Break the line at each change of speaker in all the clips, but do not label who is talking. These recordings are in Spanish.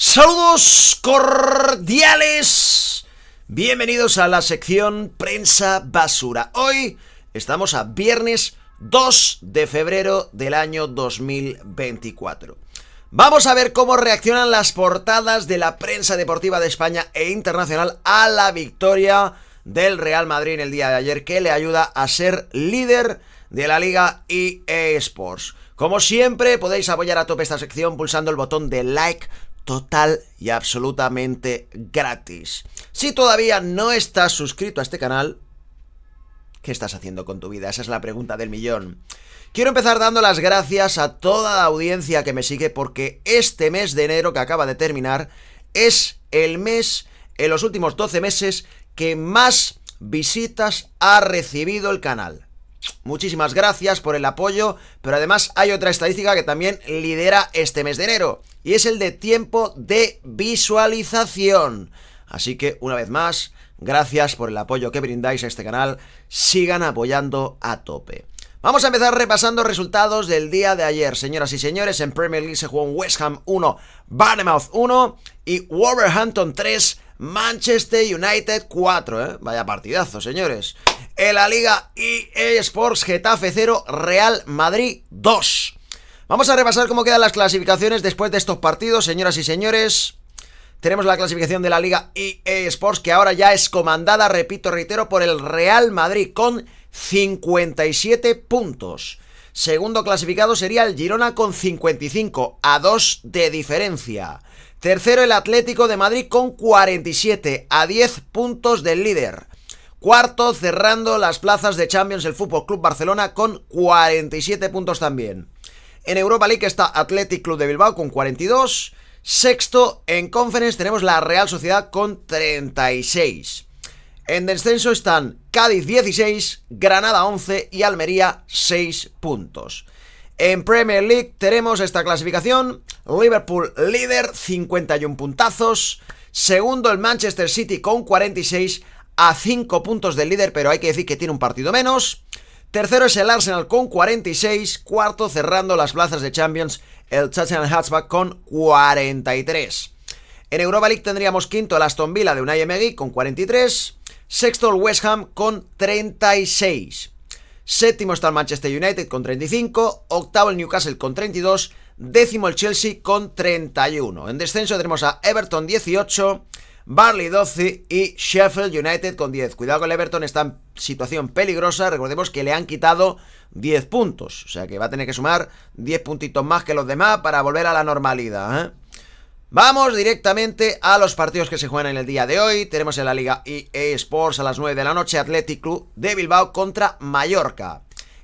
Saludos cordiales. Bienvenidos a la sección Prensa Basura. Hoy estamos a viernes 2 de febrero del año 2024. Vamos a ver cómo reaccionan las portadas de la prensa deportiva de España e internacional a la victoria del Real Madrid en el día de ayer que le ayuda a ser líder de la liga y Sports. Como siempre, podéis apoyar a tope esta sección pulsando el botón de like total y absolutamente gratis. Si todavía no estás suscrito a este canal, ¿qué estás haciendo con tu vida? Esa es la pregunta del millón. Quiero empezar dando las gracias a toda la audiencia que me sigue porque este mes de enero que acaba de terminar es el mes en los últimos 12 meses que más visitas ha recibido el canal. Muchísimas gracias por el apoyo, pero además hay otra estadística que también lidera este mes de enero, y es el de tiempo de visualización. Así que, una vez más, gracias por el apoyo que brindáis a este canal, sigan apoyando a tope. Vamos a empezar repasando resultados del día de ayer. Señoras y señores, en Premier League se jugó West Ham 1, Barnemouth 1 y Wolverhampton 3, Manchester United 4, ¿eh? Vaya partidazo, señores. En la Liga EA Sports Getafe 0, Real Madrid 2. Vamos a repasar cómo quedan las clasificaciones después de estos partidos, señoras y señores. Tenemos la clasificación de la Liga EA Sports que ahora ya es comandada, repito, reitero, por el Real Madrid con 57 puntos. Segundo clasificado sería el Girona con 55 a 2 de diferencia. Tercero el Atlético de Madrid con 47 a 10 puntos del líder. Cuarto cerrando las plazas de Champions el Fútbol Club Barcelona con 47 puntos también. En Europa League está Athletic Club de Bilbao con 42. Sexto en Conference tenemos la Real Sociedad con 36. En descenso están Cádiz 16, Granada 11 y Almería 6 puntos. En Premier League tenemos esta clasificación. Liverpool líder, 51 puntazos. Segundo el Manchester City con 46 a 5 puntos del líder, pero hay que decir que tiene un partido menos. Tercero es el Arsenal con 46. Cuarto cerrando las plazas de Champions el Tottenham Hatchback con 43. En Europa League tendríamos quinto el Aston Villa de un Emery con 43. Sexto el West Ham con 36. Séptimo está el Manchester United con 35, octavo el Newcastle con 32, décimo el Chelsea con 31. En descenso tenemos a Everton 18, Barley 12 y Sheffield United con 10. Cuidado con el Everton, está en situación peligrosa. Recordemos que le han quitado 10 puntos. O sea que va a tener que sumar 10 puntitos más que los demás para volver a la normalidad. ¿eh? Vamos directamente a los partidos que se juegan en el día de hoy. Tenemos en la Liga EA Sports a las 9 de la noche Athletic Club de Bilbao contra Mallorca.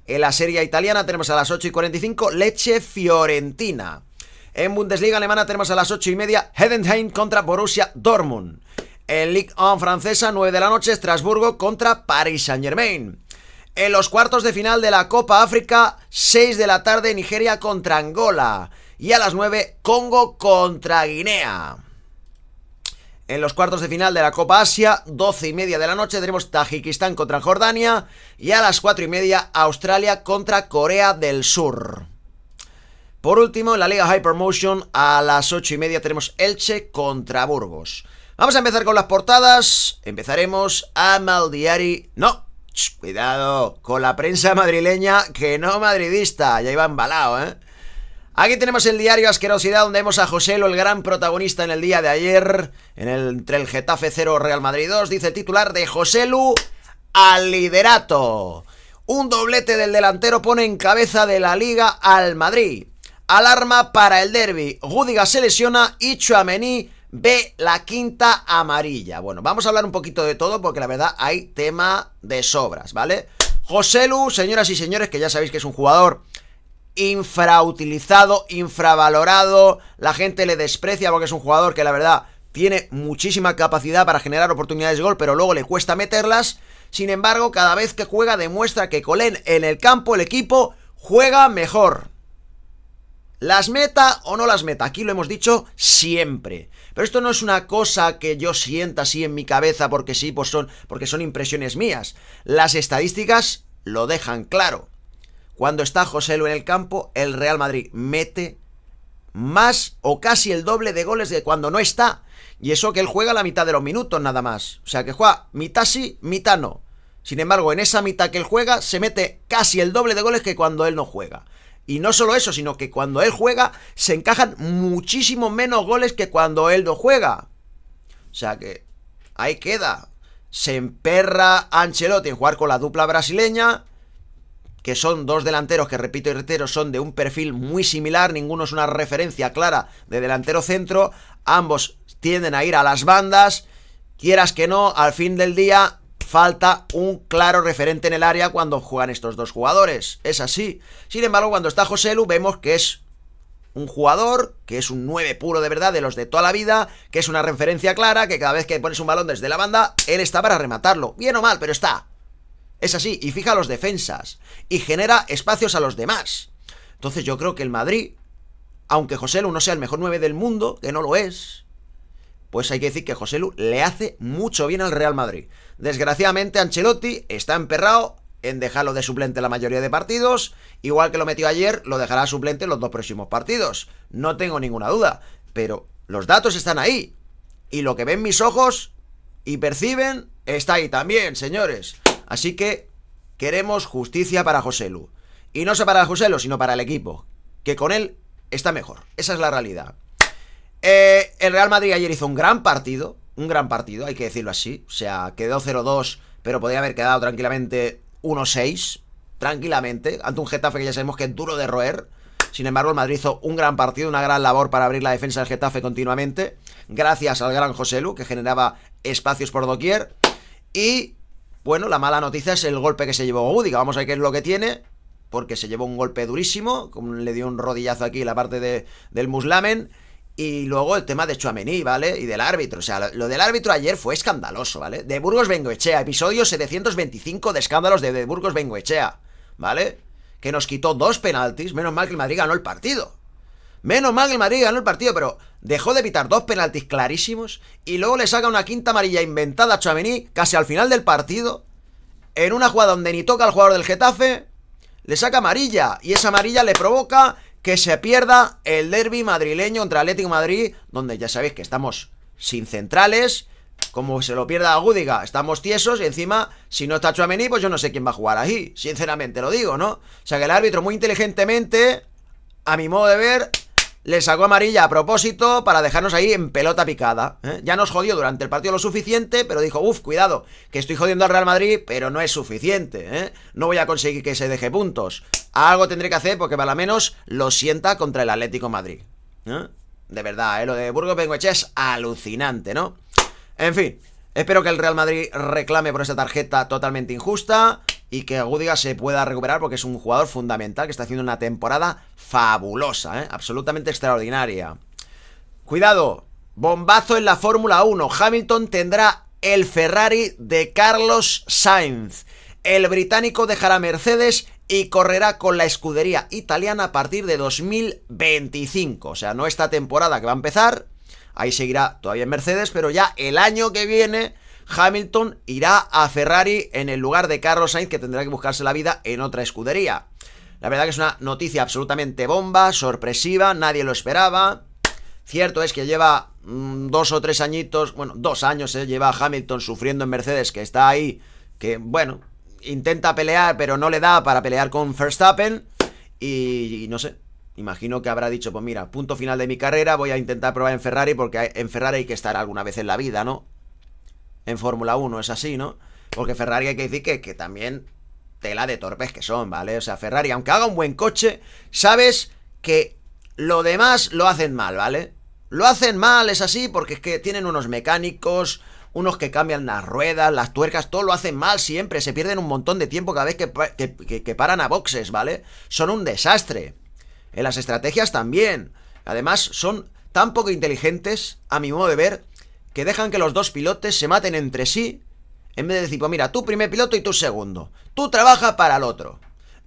En la Serie Italiana tenemos a las 8 y 45 Leche Fiorentina. En Bundesliga Alemana tenemos a las 8 y media Heidenheim contra Borussia Dortmund. En Ligue 1 francesa, 9 de la noche, Estrasburgo contra Paris Saint-Germain. En los cuartos de final de la Copa África, 6 de la tarde, Nigeria contra Angola. Y a las 9, Congo contra Guinea. En los cuartos de final de la Copa Asia, 12 y media de la noche, tenemos Tajikistán contra Jordania. Y a las 4 y media, Australia contra Corea del Sur. Por último, en la Liga Hypermotion, a las 8 y media tenemos Elche contra Burgos. Vamos a empezar con las portadas. Empezaremos a Maldiari. No, cuidado con la prensa madrileña que no madridista. Ya iba embalado, ¿eh? Aquí tenemos el diario Asquerosidad, donde vemos a Lu, el gran protagonista en el día de ayer, en el, entre el Getafe 0 Real Madrid 2, dice el titular de José Lu al liderato. Un doblete del delantero pone en cabeza de la liga al Madrid. Alarma para el derby. Gúdiga se lesiona y Chuamení ve la quinta amarilla. Bueno, vamos a hablar un poquito de todo porque la verdad hay tema de sobras, ¿vale? José Lu, señoras y señores, que ya sabéis que es un jugador infrautilizado, infravalorado, la gente le desprecia porque es un jugador que la verdad tiene muchísima capacidad para generar oportunidades de gol, pero luego le cuesta meterlas. Sin embargo, cada vez que juega demuestra que Colén en el campo, el equipo, juega mejor. ¿Las meta o no las meta? Aquí lo hemos dicho siempre. Pero esto no es una cosa que yo sienta así en mi cabeza porque sí, pues son, porque son impresiones mías. Las estadísticas lo dejan claro. Cuando está José Lu en el campo, el Real Madrid mete más o casi el doble de goles de cuando no está. Y eso que él juega la mitad de los minutos nada más. O sea que juega mitad sí, mitad no. Sin embargo, en esa mitad que él juega se mete casi el doble de goles que cuando él no juega. Y no solo eso, sino que cuando él juega se encajan muchísimo menos goles que cuando él no juega. O sea que ahí queda. Se emperra Ancelotti en jugar con la dupla brasileña que son dos delanteros que, repito y reitero, son de un perfil muy similar, ninguno es una referencia clara de delantero centro, ambos tienden a ir a las bandas, quieras que no, al fin del día falta un claro referente en el área cuando juegan estos dos jugadores, es así. Sin embargo, cuando está José Lu vemos que es un jugador que es un 9 puro de verdad, de los de toda la vida, que es una referencia clara, que cada vez que pones un balón desde la banda, él está para rematarlo, bien o mal, pero está. Es así, y fija los defensas, y genera espacios a los demás. Entonces yo creo que el Madrid, aunque José Lu no sea el mejor 9 del mundo, que no lo es, pues hay que decir que José Lu le hace mucho bien al Real Madrid. Desgraciadamente Ancelotti está emperrado en dejarlo de suplente la mayoría de partidos, igual que lo metió ayer, lo dejará suplente en los dos próximos partidos. No tengo ninguna duda, pero los datos están ahí. Y lo que ven mis ojos y perciben está ahí también, señores. Así que queremos justicia para José Lu Y no solo para Joselu, sino para el equipo, que con él está mejor. Esa es la realidad. Eh, el Real Madrid ayer hizo un gran partido, un gran partido, hay que decirlo así. O sea, quedó 0-2, pero podía haber quedado tranquilamente 1-6, tranquilamente, ante un Getafe que ya sabemos que es duro de roer. Sin embargo, el Madrid hizo un gran partido, una gran labor para abrir la defensa del Getafe continuamente, gracias al gran José Lu que generaba espacios por doquier. Y bueno, la mala noticia es el golpe que se llevó que Vamos a ver qué es lo que tiene. Porque se llevó un golpe durísimo. Le dio un rodillazo aquí la parte de, del muslamen. Y luego el tema de Chuamení, ¿vale? Y del árbitro. O sea, lo del árbitro ayer fue escandaloso, ¿vale? De Burgos Bengoechea, episodio 725 de escándalos de, de Burgos Bengoechea, ¿vale? Que nos quitó dos penaltis. Menos mal que el Madrid ganó el partido. Menos mal que el Madrid ganó el partido, pero dejó de evitar dos penaltis clarísimos y luego le saca una quinta amarilla inventada a Chuamení casi al final del partido. En una jugada donde ni toca al jugador del Getafe, le saca amarilla y esa amarilla le provoca que se pierda el derby madrileño contra Atlético Madrid, donde ya sabéis que estamos sin centrales. Como se lo pierda a estamos tiesos y encima, si no está Chouameni, pues yo no sé quién va a jugar ahí. Sinceramente lo digo, ¿no? O sea que el árbitro muy inteligentemente, a mi modo de ver, le sacó amarilla a propósito para dejarnos ahí en pelota picada. ¿eh? Ya nos jodió durante el partido lo suficiente, pero dijo, uff, cuidado, que estoy jodiendo al Real Madrid, pero no es suficiente. ¿eh? No voy a conseguir que se deje puntos. Algo tendré que hacer porque para menos lo sienta contra el Atlético Madrid. ¿eh? De verdad, lo de Burgos Bengoche es alucinante, ¿no? En fin, Espero que el Real Madrid reclame por esta tarjeta totalmente injusta y que Gudiga se pueda recuperar porque es un jugador fundamental que está haciendo una temporada fabulosa, ¿eh? absolutamente extraordinaria. Cuidado, bombazo en la Fórmula 1. Hamilton tendrá el Ferrari de Carlos Sainz. El británico dejará Mercedes y correrá con la escudería italiana a partir de 2025. O sea, no esta temporada que va a empezar, ahí seguirá todavía en Mercedes, pero ya el año que viene Hamilton irá a Ferrari en el lugar de Carlos Sainz que tendrá que buscarse la vida en otra escudería. La verdad que es una noticia absolutamente bomba, sorpresiva, nadie lo esperaba. Cierto es que lleva mm, dos o tres añitos, bueno, dos años eh, lleva Hamilton sufriendo en Mercedes, que está ahí, que bueno, intenta pelear, pero no le da para pelear con Verstappen. y no sé, Imagino que habrá dicho, pues mira, punto final de mi carrera, voy a intentar probar en Ferrari porque en Ferrari hay que estar alguna vez en la vida, ¿no? En Fórmula 1 es así, ¿no? Porque Ferrari hay que decir que, que también tela de torpes que son, ¿vale? O sea, Ferrari, aunque haga un buen coche, sabes que lo demás lo hacen mal, ¿vale? Lo hacen mal, es así, porque es que tienen unos mecánicos, unos que cambian las ruedas, las tuercas, todo lo hacen mal siempre, se pierden un montón de tiempo cada vez que, que paran a boxes, ¿vale? Son un desastre en las estrategias también. Además, son tan poco inteligentes, a mi modo de ver, que dejan que los dos pilotes se maten entre sí, en vez de decir, pues mira, tu primer piloto y tu segundo, tú trabaja para el otro.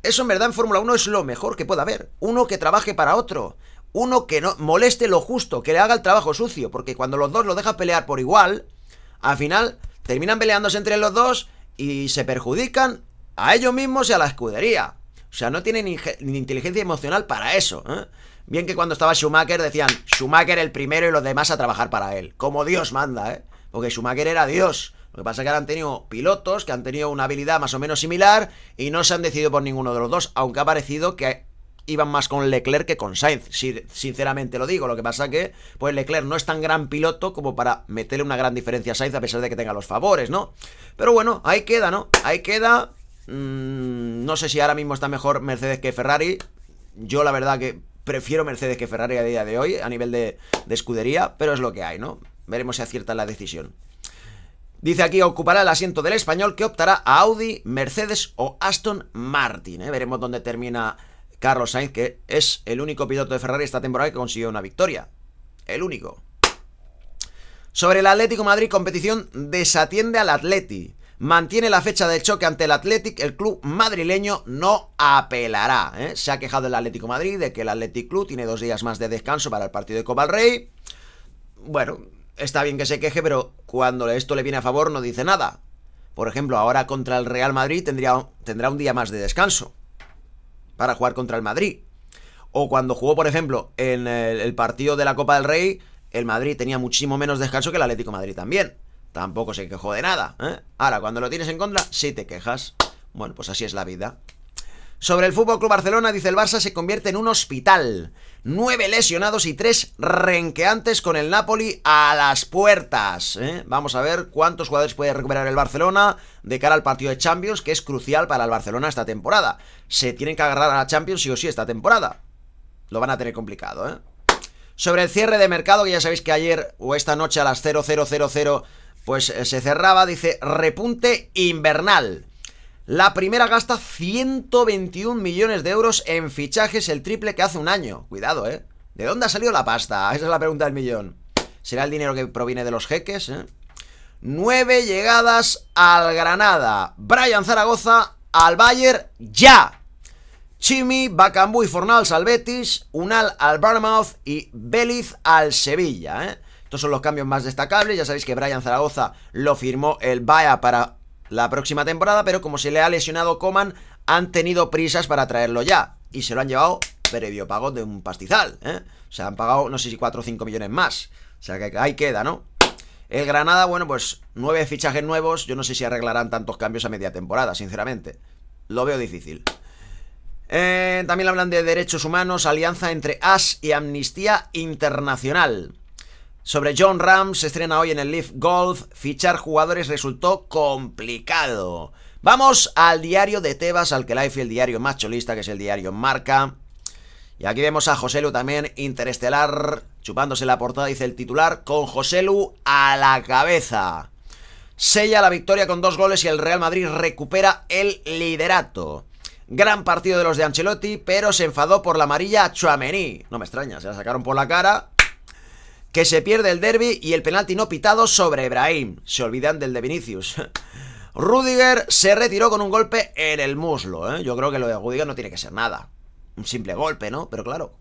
Eso en verdad en Fórmula 1 es lo mejor que pueda haber, uno que trabaje para otro, uno que no moleste lo justo, que le haga el trabajo sucio, porque cuando los dos lo dejan pelear por igual, al final terminan peleándose entre los dos y se perjudican a ellos mismos y a la escudería. O sea, no tiene ni inteligencia emocional para eso. ¿eh? Bien que cuando estaba Schumacher decían, Schumacher el primero y los demás a trabajar para él. Como Dios manda, ¿eh? Porque Schumacher era Dios. Lo que pasa es que ahora han tenido pilotos que han tenido una habilidad más o menos similar y no se han decidido por ninguno de los dos, aunque ha parecido que iban más con Leclerc que con Sainz, sinceramente lo digo. Lo que pasa es que, pues Leclerc no es tan gran piloto como para meterle una gran diferencia a Sainz a pesar de que tenga los favores, ¿no? Pero bueno, ahí queda, ¿no? Ahí queda Mm, no sé si ahora mismo está mejor Mercedes que Ferrari. Yo la verdad que prefiero Mercedes que Ferrari a día de hoy a nivel de, escudería, pero es lo que hay, ¿no? Veremos si acierta la decisión. Dice aquí, ocupará el asiento del español que optará a Audi, Mercedes o Aston Martin. ¿eh? Veremos dónde termina Carlos Sainz, que es el único piloto de Ferrari esta temporada que consiguió una victoria. El único. Sobre el Atlético Madrid, competición desatiende al Atleti mantiene la fecha del choque ante el Athletic, el club madrileño no apelará. ¿eh? Se ha quejado el Atlético Madrid de que el Athletic Club tiene dos días más de descanso para el partido de Copa del Rey. Bueno, está bien que se queje, pero cuando esto le viene a favor no dice nada. Por ejemplo, ahora contra el Real Madrid tendría, tendrá un día más de descanso para jugar contra el Madrid. O cuando jugó, por ejemplo, en el, partido de la Copa del Rey, el Madrid tenía muchísimo menos descanso que el Atlético Madrid también tampoco se quejó de nada. ¿eh? Ahora, cuando lo tienes en contra, sí te quejas. Bueno, pues así es la vida. Sobre el Fútbol Club Barcelona, dice el Barça, se convierte en un hospital. Nueve lesionados y tres renqueantes con el Napoli a las puertas. ¿eh? Vamos a ver cuántos jugadores puede recuperar el Barcelona de cara al partido de Champions, que es crucial para el Barcelona esta temporada. Se tienen que agarrar a la Champions sí o sí esta temporada. Lo van a tener complicado, ¿eh? Sobre el cierre de mercado, que ya sabéis que ayer o esta noche a las 0000 pues eh, se cerraba, dice, repunte invernal. La primera gasta 121 millones de euros en fichajes, el triple que hace un año. Cuidado, ¿eh? ¿De dónde ha salido la pasta? Esa es la pregunta del millón. ¿Será el dinero que proviene de los jeques? Eh? Nueve llegadas al Granada. Brian Zaragoza al Bayern ya. Chimi, Bacambú y Fornals al Betis, Unal al Bournemouth y Beliz al Sevilla. ¿eh? Estos son los cambios más destacables. Ya sabéis que Brian Zaragoza lo firmó el Vaya para la próxima temporada, pero como se le ha lesionado Coman, han tenido prisas para traerlo ya. Y se lo han llevado previo pago de un pastizal. ¿eh? O sea, han pagado no sé si 4 o 5 millones más. O sea, que ahí queda, ¿no? El Granada, bueno, pues nueve fichajes nuevos. Yo no sé si arreglarán tantos cambios a media temporada, sinceramente. Lo veo difícil. Eh, también hablan de derechos humanos, alianza entre AS y Amnistía Internacional sobre John Rams... se estrena hoy en el Leaf Golf. Fichar jugadores resultó complicado. Vamos al diario de Tebas, al que Life, el diario más cholista, que es el diario Marca. Y aquí vemos a Joselu también, Interestelar, chupándose la portada, dice el titular, con Joselu a la cabeza. Sella la victoria con dos goles y el Real Madrid recupera el liderato. Gran partido de los de Ancelotti, pero se enfadó por la amarilla a Chuamení. No me extraña, se la sacaron por la cara que se pierde el derby y el penalti no pitado sobre Ibrahim Se olvidan del de Vinicius. Rudiger se retiró con un golpe en el muslo. ¿eh? Yo creo que lo de Rudiger no tiene que ser nada. Un simple golpe, ¿no? Pero claro,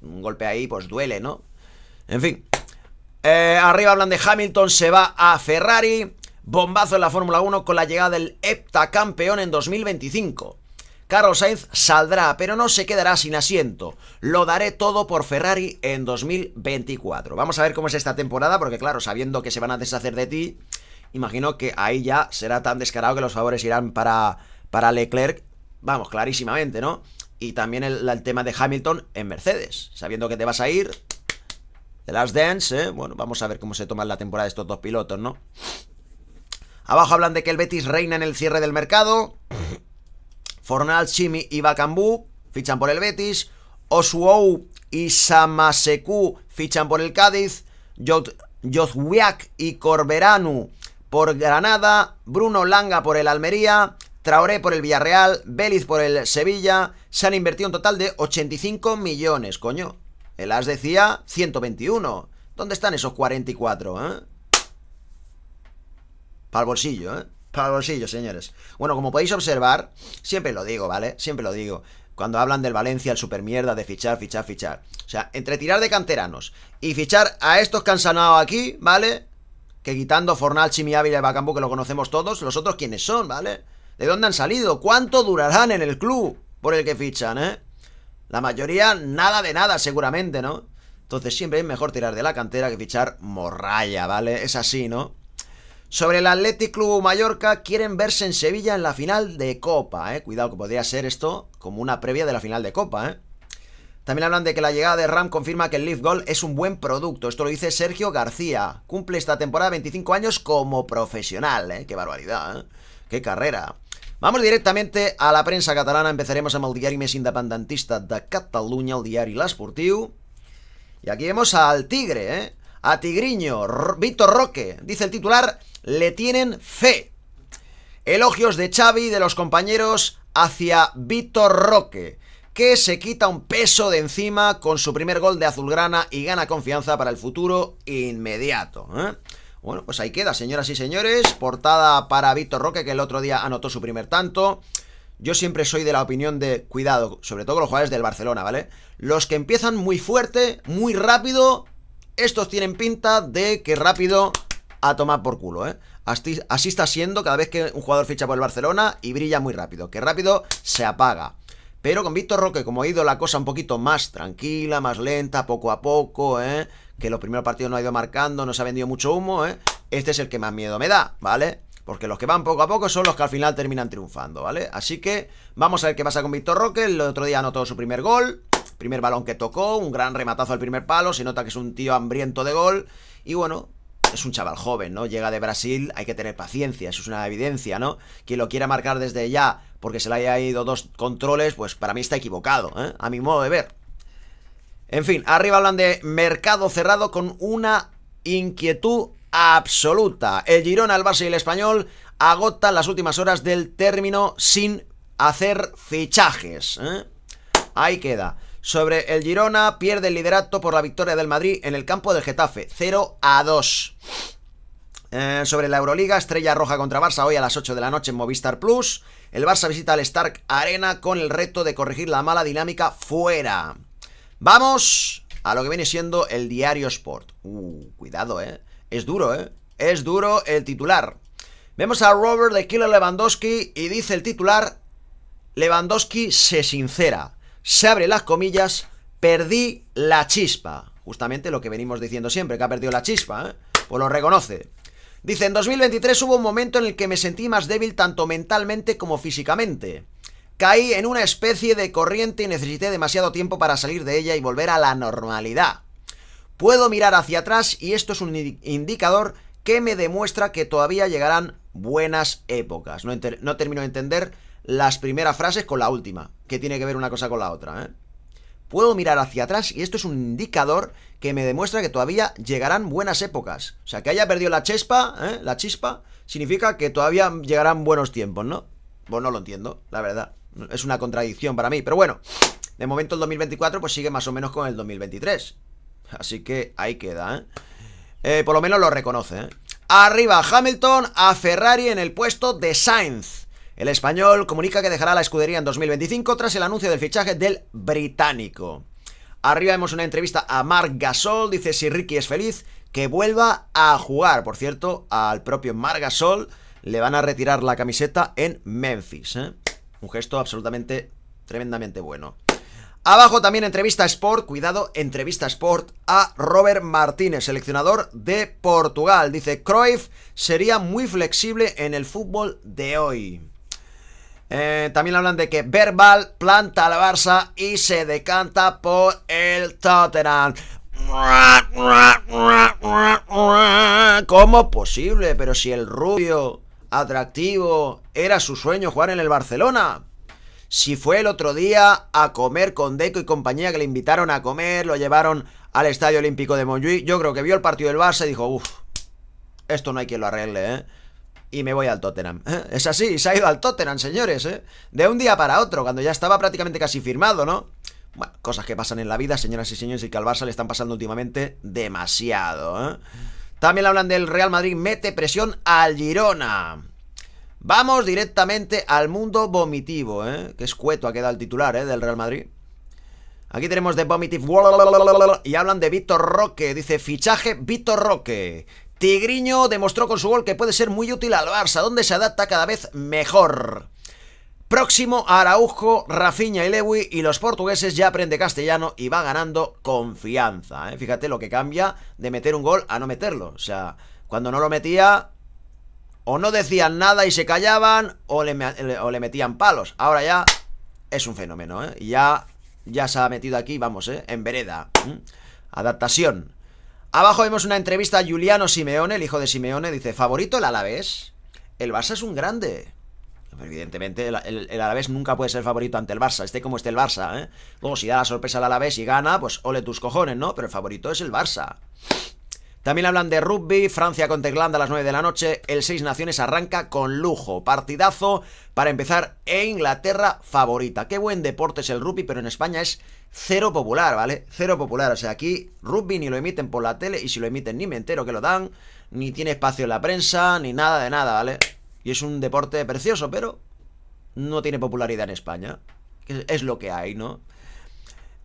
un golpe ahí pues duele, ¿no? En fin. Eh, arriba hablan de Hamilton, se va a Ferrari. Bombazo en la Fórmula 1 con la llegada del heptacampeón en 2025. Carlos Sainz saldrá, pero no se quedará sin asiento. Lo daré todo por Ferrari en 2024. Vamos a ver cómo es esta temporada, porque claro, sabiendo que se van a deshacer de ti, imagino que ahí ya será tan descarado que los favores irán para, para Leclerc, vamos, clarísimamente, ¿no? Y también el, el tema de Hamilton en Mercedes. Sabiendo que te vas a ir, The Last Dance, ¿eh? Bueno, vamos a ver cómo se toma la temporada de estos dos pilotos, ¿no? Abajo hablan de que el Betis reina en el cierre del mercado. Fornal, Chimi y Bacambú fichan por el Betis. Osuou y Samaseku fichan por el Cádiz. Jozwiak y Corberanu por Granada. Bruno Langa por el Almería. Traoré por el Villarreal. Vélez por el Sevilla. Se han invertido un total de 85 millones, coño. El As decía 121. ¿Dónde están esos 44, eh? Para el bolsillo, ¿eh? Al bolsillo, señores. Bueno, como podéis observar, siempre lo digo, ¿vale? Siempre lo digo. Cuando hablan del Valencia, el mierda de fichar, fichar, fichar. O sea, entre tirar de canteranos y fichar a estos que aquí, ¿vale? Que quitando Fornal, Chimi Ávila y que lo conocemos todos, los otros quiénes son, ¿vale? ¿De dónde han salido? ¿Cuánto durarán en el club por el que fichan, eh? La mayoría, nada de nada, seguramente, ¿no? Entonces siempre es mejor tirar de la cantera que fichar morralla, ¿vale? Es así, ¿no? Sobre el Athletic Club Mallorca, quieren verse en Sevilla en la final de Copa. ¿eh? Cuidado, que podría ser esto como una previa de la final de Copa. ¿eh? También hablan de que la llegada de Ram confirma que el Leaf Gold es un buen producto. Esto lo dice Sergio García. Cumple esta temporada 25 años como profesional. ¿eh? Qué barbaridad. Eh. Qué carrera. Vamos directamente a la prensa catalana. Empezaremos a el diari més independentista de Cataluña, el diari L'Esportiu. Y aquí vemos al Tigre, eh? a Tigriño, Víctor Roque, dice el titular, le tienen fe. Elogios de Xavi y de los compañeros hacia Víctor Roque, que se quita un peso de encima con su primer gol de Azulgrana y gana confianza para el futuro inmediato. ¿eh? Bueno, pues ahí queda, señoras y señores, portada para Víctor Roque, que el otro día anotó su primer tanto. Yo siempre soy de la opinión de cuidado, sobre todo con los jugadores del Barcelona, ¿vale? Los que empiezan muy fuerte, muy rápido, estos tienen pinta de que rápido a tomar por culo, ¿eh? Así, está siendo cada vez que un jugador ficha por el Barcelona y brilla muy rápido, que rápido se apaga. Pero con Víctor Roque, como ha ido la cosa un poquito más tranquila, más lenta, poco a poco, ¿eh? Que los primeros partidos no ha ido marcando, no se ha vendido mucho humo, ¿eh? Este es el que más miedo me da, ¿vale? Porque los que van poco a poco son los que al final terminan triunfando, ¿vale? Así que vamos a ver qué pasa con Víctor Roque. El otro día anotó su primer gol. Primer balón que tocó, un gran rematazo al primer palo, se nota que es un tío hambriento de gol. Y bueno, es un chaval joven, ¿no? Llega de Brasil, hay que tener paciencia, eso es una evidencia, ¿no? Quien lo quiera marcar desde ya porque se le haya ido dos controles, pues para mí está equivocado, ¿eh? A mi modo de ver. En fin, arriba hablan de mercado cerrado con una inquietud absoluta. El Girona, el Barça y el Español agotan las últimas horas del término sin hacer fichajes. ¿eh? Ahí queda sobre el Girona, pierde el liderato por la victoria del Madrid en el campo del Getafe, 0 a 2. Eh, sobre la Euroliga, Estrella Roja contra Barça hoy a las 8 de la noche en Movistar Plus. El Barça visita al Stark Arena con el reto de corregir la mala dinámica fuera. Vamos a lo que viene siendo el diario Sport. Uh, cuidado, eh. Es duro, eh. Es duro el titular. Vemos a Robert de Kilo Lewandowski y dice el titular: Lewandowski se sincera se abre las comillas, perdí la chispa. Justamente lo que venimos diciendo siempre, que ha perdido la chispa, ¿eh? pues lo reconoce. Dice, en 2023 hubo un momento en el que me sentí más débil tanto mentalmente como físicamente. Caí en una especie de corriente y necesité demasiado tiempo para salir de ella y volver a la normalidad. Puedo mirar hacia atrás y esto es un indicador que me demuestra que todavía llegarán buenas épocas. No, no termino de entender las primeras frases con la última que tiene que ver una cosa con la otra, ¿eh? Puedo mirar hacia atrás y esto es un indicador que me demuestra que todavía llegarán buenas épocas. O sea, que haya perdido la chispa, ¿eh? la chispa, significa que todavía llegarán buenos tiempos, ¿no? Pues no lo entiendo, la verdad. Es una contradicción para mí. Pero bueno, de momento el 2024 pues sigue más o menos con el 2023. Así que ahí queda, ¿eh? eh por lo menos lo reconoce, ¿eh? Arriba Hamilton, a Ferrari en el puesto de Sainz. El español comunica que dejará la escudería en 2025 tras el anuncio del fichaje del británico. Arriba vemos una entrevista a Marc Gasol, dice si Ricky es feliz, que vuelva a jugar. Por cierto, al propio Marc Gasol le van a retirar la camiseta en Memphis. ¿eh? Un gesto absolutamente, tremendamente bueno. Abajo también entrevista Sport, cuidado, entrevista Sport a Robert Martínez, seleccionador de Portugal. Dice, Cruyff sería muy flexible en el fútbol de hoy. Eh, también hablan de que Verbal planta la Barça y se decanta por el Tottenham. ¿Cómo posible? Pero si el rubio atractivo era su sueño jugar en el Barcelona. Si fue el otro día a comer con Deco y compañía que le invitaron a comer, lo llevaron al Estadio Olímpico de Montjuic. Yo creo que vio el partido del Barça y dijo, uff, esto no hay quien lo arregle, ¿eh? y me voy al Tottenham. Es así, se ha ido al Tottenham, señores, ¿eh? De un día para otro, cuando ya estaba prácticamente casi firmado, ¿no? Bueno, cosas que pasan en la vida, señoras y señores, y que al Barça le están pasando últimamente demasiado, ¿eh? También hablan del Real Madrid, mete presión al Girona. Vamos directamente al mundo vomitivo, ¿eh? Qué escueto ha quedado el titular, ¿eh? Del Real Madrid. Aquí tenemos de Vomitive y hablan de Víctor Roque. Dice fichaje Víctor Roque. Tigriño demostró con su gol que puede ser muy útil al Barça, donde se adapta cada vez mejor. Próximo Araujo, Rafinha y Lewy y los portugueses ya aprende castellano y va ganando confianza. ¿eh? Fíjate lo que cambia de meter un gol a no meterlo. O sea, cuando no lo metía, o no decían nada y se callaban, o le, metían palos. Ahora ya es un fenómeno, ¿eh? Ya, ya se ha metido aquí, vamos, ¿eh? En vereda. Adaptación. Abajo vemos una entrevista a Juliano Simeone, el hijo de Simeone, dice, favorito el Alavés. El Barça es un grande. evidentemente, el, Alavés nunca puede ser favorito ante el Barça, esté como esté el Barça, ¿eh? Luego, si da la sorpresa al Alavés y gana, pues ole tus cojones, ¿no? Pero el favorito es el Barça. También hablan de rugby, Francia contra Irlanda a las 9 de la noche, el Seis Naciones arranca con lujo, partidazo para empezar e Inglaterra favorita. Qué buen deporte es el rugby, pero en España es cero popular, ¿vale? Cero popular. O sea, aquí rugby ni lo emiten por la tele y si lo emiten ni me entero que lo dan, ni tiene espacio en la prensa, ni nada de nada, ¿vale? Y es un deporte precioso, pero no tiene popularidad en España. Es lo que hay, ¿no?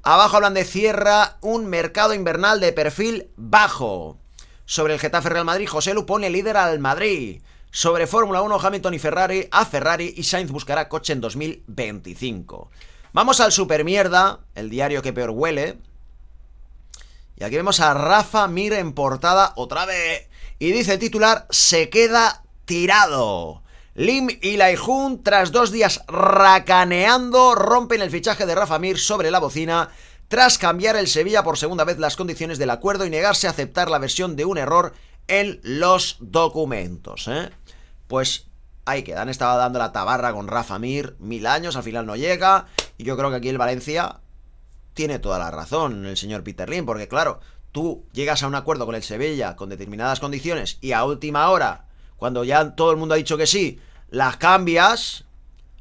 Abajo hablan de cierra un mercado invernal de perfil bajo. Sobre el Getafe Real Madrid, José Lu pone líder al Madrid. Sobre Fórmula 1, Hamilton y Ferrari a Ferrari y Sainz buscará coche en 2025. Vamos al mierda, el diario que peor huele. Y aquí vemos a Rafa Mir en portada otra vez. Y dice el titular, se queda tirado. Lim y Laijun, tras dos días racaneando, rompen el fichaje de Rafa Mir sobre la bocina tras cambiar el Sevilla por segunda vez las condiciones del acuerdo y negarse a aceptar la versión de un error en los documentos. ¿eh? Pues ahí quedan, estaba dando la tabarra con Rafa Mir mil años, al final no llega. Y yo creo que aquí el Valencia tiene toda la razón, el señor Peter Lim, porque claro, tú llegas a un acuerdo con el Sevilla con determinadas condiciones y a última hora, cuando ya todo el mundo ha dicho que sí, las cambias,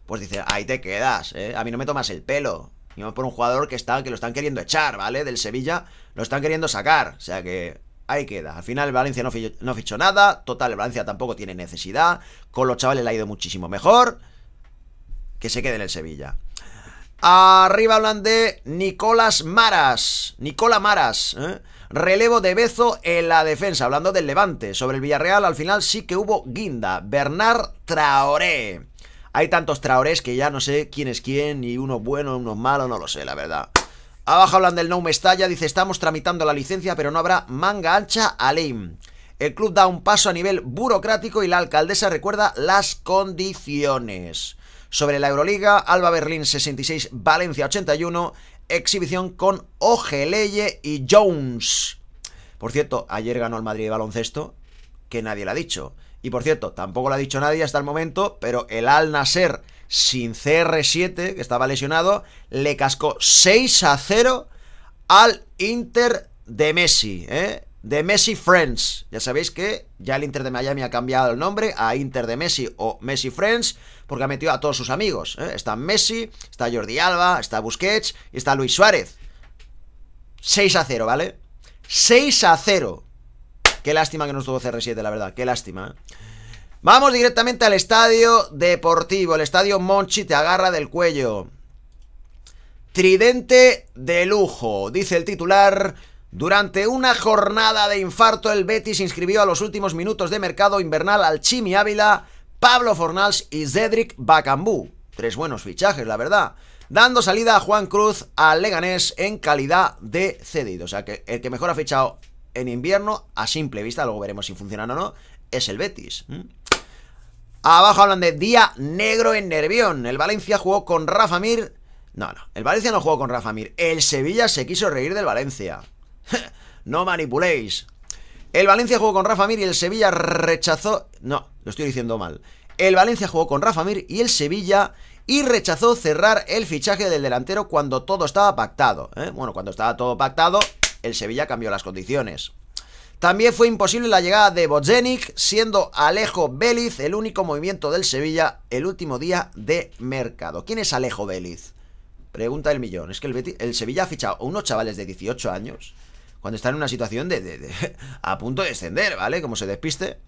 pues dices, ahí te quedas, ¿eh? a mí no me tomas el pelo. Y por un jugador que, está, que lo están queriendo echar, ¿vale? Del Sevilla, lo están queriendo sacar. O sea que ahí queda. Al final el Valencia no, ha no fichó nada. Total, el Valencia tampoco tiene necesidad. Con los chavales le ha ido muchísimo mejor. Que se quede en el Sevilla. Arriba hablan de Nicolás Maras. Nicola Maras. ¿eh? Relevo de Bezo en la defensa. Hablando del Levante. Sobre el Villarreal, al final sí que hubo guinda. Bernard Traoré. Hay tantos Traorés que ya no sé quién es quién. Y uno bueno, unos malo, No lo sé, la verdad. Abajo hablan del No Mestalla. Dice: Estamos tramitando la licencia, pero no habrá manga ancha a Lim. El club da un paso a nivel burocrático y la alcaldesa recuerda las condiciones sobre la Euroliga, Alba Berlín 66, Valencia 81, exhibición con Ogeleye y Jones. Por cierto, ayer ganó el Madrid de baloncesto, que nadie lo ha dicho. Y por cierto, tampoco lo ha dicho nadie hasta el momento, pero el Al Nasser sin CR7, que estaba lesionado, le cascó 6 a 0 al Inter de Messi, ¿eh? de Messi Friends. Ya sabéis que ya el Inter de Miami ha cambiado el nombre a Inter de Messi o Messi Friends porque ha metido a todos sus amigos. ¿eh? Está Messi, está Jordi Alba, está Busquets y está Luis Suárez. 6 a 0, ¿vale? 6 a 0. Qué lástima que no estuvo CR7, la verdad. Qué lástima. ¿eh? Vamos directamente al estadio deportivo. El estadio Monchi te agarra del cuello. Tridente de lujo, dice el titular durante una jornada de infarto, el Betis inscribió a los últimos minutos de mercado invernal al Chimi Ávila, Pablo Fornals y Cedric Bacambú. Tres buenos fichajes, la verdad. Dando salida a Juan Cruz al Leganés en calidad de cedido. O sea, que el que mejor ha fichado en invierno, a simple vista, luego veremos si funciona o no, es el Betis. Abajo hablan de día negro en Nervión. El Valencia jugó con Rafa Mir. No, no, el Valencia no jugó con Rafa Mir. El Sevilla se quiso reír del Valencia. no manipuléis. El Valencia jugó con Rafa Mir y el Sevilla rechazó... No, lo estoy diciendo mal. El Valencia jugó con Rafa Mir y el Sevilla y rechazó cerrar el fichaje del delantero cuando todo estaba pactado. ¿eh? Bueno, cuando estaba todo pactado, el Sevilla cambió las condiciones. También fue imposible la llegada de Bozenic, siendo Alejo Beliz el único movimiento del Sevilla el último día de mercado. ¿Quién es Alejo Beliz? Pregunta el millón. Es que el, el Sevilla ha fichado unos chavales de 18 años cuando está en una situación de, a punto de descender, ¿vale? Como se despiste.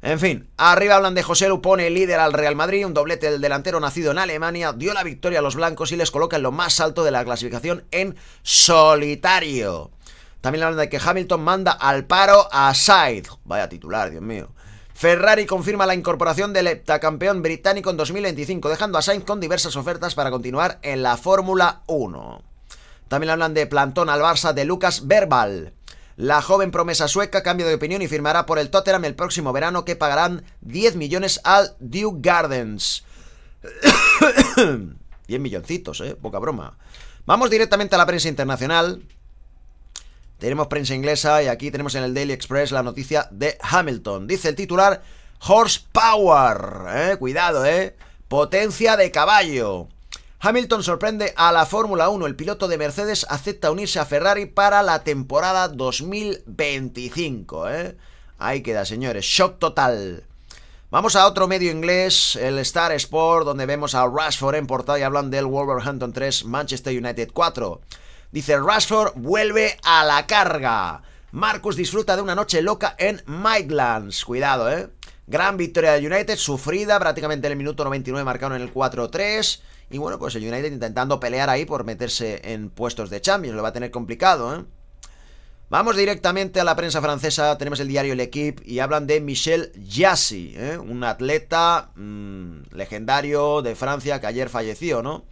En fin, arriba hablan de José Lupone, líder al Real Madrid, un doblete del delantero nacido en Alemania, dio la victoria a los blancos y les coloca en lo más alto de la clasificación en solitario. También hablan de que Hamilton manda al paro a Said. Vaya titular, Dios mío. Ferrari confirma la incorporación del heptacampeón británico en 2025, dejando a Sainz con diversas ofertas para continuar en la Fórmula 1. También hablan de plantón al Barça de Lucas Verbal. La joven promesa sueca cambia de opinión y firmará por el Tottenham el próximo verano que pagarán 10 millones al Duke Gardens. 10 milloncitos, ¿eh? Poca broma. Vamos directamente a la prensa internacional. Tenemos prensa inglesa y aquí tenemos en el Daily Express la noticia de Hamilton. Dice el titular, Horsepower. ¿eh? Cuidado, ¿eh? Potencia de caballo. Hamilton sorprende a la Fórmula 1. El piloto de Mercedes acepta unirse a Ferrari para la temporada 2025. ¿eh? Ahí queda, señores. Shock total. Vamos a otro medio inglés, el Star Sport, donde vemos a Rashford en portada y hablan del Wolverhampton 3, Manchester United 4. Dice Rashford vuelve a la carga. Marcus disfruta de una noche loca en Midlands, Cuidado, ¿eh? Gran victoria de United, sufrida prácticamente en el minuto 99 marcado en el 4-3. Y bueno, pues el United intentando pelear ahí por meterse en puestos de Champions. Lo va a tener complicado, ¿eh? Vamos directamente a la prensa francesa. Tenemos el diario L'Equipe y hablan de Michel Jassy, ¿eh? un atleta mm, legendario de Francia que ayer falleció, ¿no?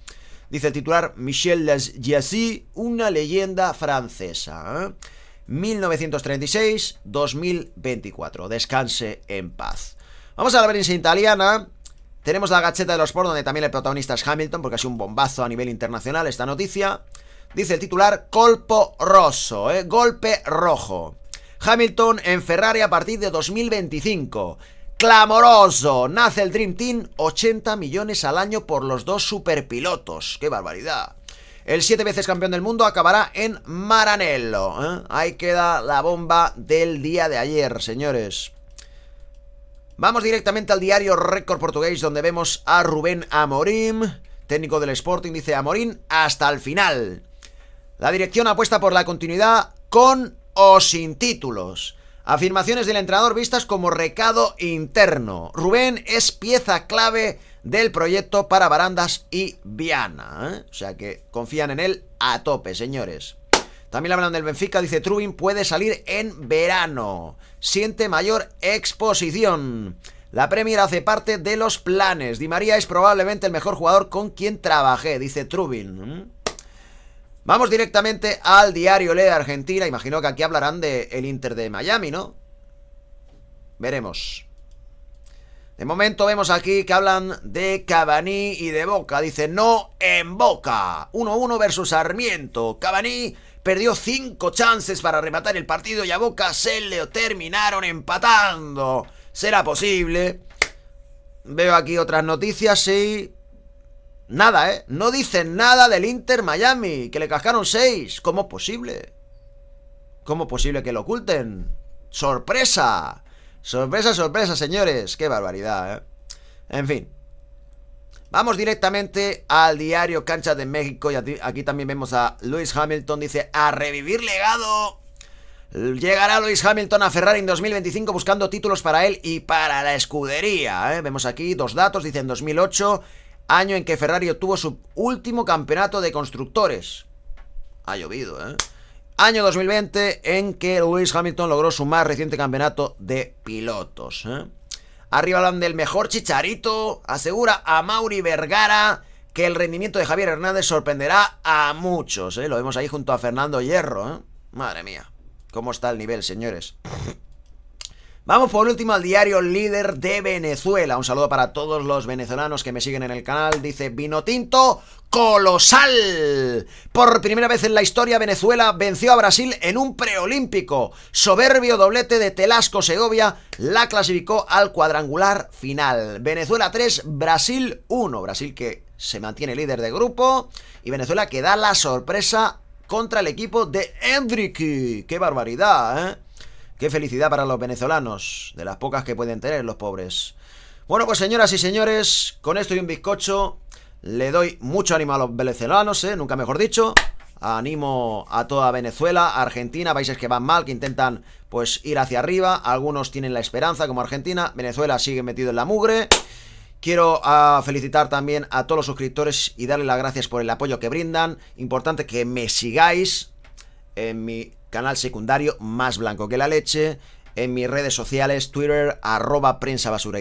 Dice el titular Michel Jassy, una leyenda francesa. 1936 ¿eh? 1936-2024. Descanse en paz. Vamos a la prensa italiana. Tenemos la gacheta de los por donde también el protagonista es Hamilton, porque ha sido un bombazo a nivel internacional esta noticia. Dice el titular, colpo rosso, ¿eh? golpe rojo. Hamilton en Ferrari a partir de 2025. Clamoroso, nace el Dream Team, 80 millones al año por los dos superpilotos. ¡Qué barbaridad! El siete veces campeón del mundo acabará en Maranello. Eh. Ahí queda la bomba del día de ayer, señores. Vamos directamente al diario Record Portugués, donde vemos a Rubén Amorim, técnico del Sporting, dice Amorim, hasta el final. La dirección apuesta por la continuidad con o sin títulos. Afirmaciones del entrenador vistas como recado interno. Rubén es pieza clave del proyecto para Barandas y Viana. ¿eh? O sea que confían en él a tope, señores. También hablan del Benfica, dice Trubin, puede salir en verano. Siente mayor exposición. La Premier hace parte de los planes. Di María es probablemente el mejor jugador con quien trabajé, dice Trubin. Mm. Vamos directamente al diario Le de Argentina. Imagino que aquí hablarán del el Inter de Miami, ¿no? Veremos. De momento vemos aquí que hablan de Cabaní y de Boca. Dice no en Boca. 1-1 versus Sarmiento. Cabaní perdió cinco chances para rematar el partido y a Boca se le terminaron empatando. ¿Será posible? Veo aquí otras noticias y... Nada, ¿eh? No dicen nada del Inter Miami, que le cascaron seis. ¿Cómo es posible? ¿Cómo es posible que lo oculten? ¡Sorpresa! Sorpresa, sorpresa, señores. Qué barbaridad, ¿eh? En fin. Vamos directamente al diario Cancha de México y aquí también vemos a Luis Hamilton, dice, a revivir legado. Llegará Luis Hamilton a Ferrari en 2025 buscando títulos para él y para la escudería. ¿eh? Vemos aquí dos datos, dice en 2008, año en que Ferrari obtuvo su último campeonato de constructores. Ha llovido, ¿eh? Año 2020 en que Luis Hamilton logró su más reciente campeonato de pilotos. ¿eh? Arriba hablan del mejor Chicharito. Asegura a Mauri Vergara que el rendimiento de Javier Hernández sorprenderá a muchos. ¿eh? Lo vemos ahí junto a Fernando Hierro. ¿eh? Madre mía. ¿Cómo está el nivel, señores? Vamos por último al diario líder de Venezuela. Un saludo para todos los venezolanos que me siguen en el canal. Dice Vino Tinto colosal. Por primera vez en la historia, Venezuela venció a Brasil en un preolímpico. Soberbio doblete de Telasco Segovia la clasificó al cuadrangular final. Venezuela 3, Brasil 1. Brasil que se mantiene líder de grupo y Venezuela que da la sorpresa contra el equipo de enrique ¡Qué barbaridad, eh! ¡Qué felicidad para los venezolanos! De las pocas que pueden tener los pobres. Bueno, pues señoras y señores, con esto y un bizcocho le doy mucho ánimo a los venezolanos, eh, nunca mejor dicho. Animo a toda Venezuela, Argentina, países que van mal, que intentan pues ir hacia arriba. Algunos tienen la esperanza, como Argentina. Venezuela sigue metido en la mugre. Quiero ah, felicitar también a todos los suscriptores y darles las gracias por el apoyo que brindan. Importante que me sigáis en mi canal secundario Más Blanco que la Leche, en mis redes sociales, Twitter, arroba prensa basura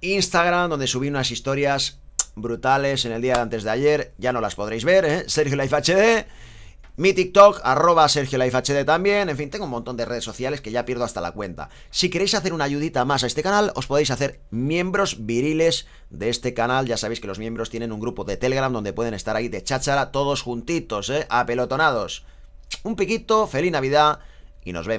Instagram, donde subí unas historias brutales en el día de antes de ayer. Ya no las podréis ver, ¿eh? Sergio Life Mi TikTok, arroba Sergio también. En fin, tengo un montón de redes sociales que ya pierdo hasta la cuenta. Si queréis hacer una ayudita más a este canal, os podéis hacer miembros viriles de este canal. Ya sabéis que los miembros tienen un grupo de Telegram donde pueden estar ahí de cháchara todos juntitos, ¿eh? Apelotonados. Un piquito, feliz Navidad y nos vemos.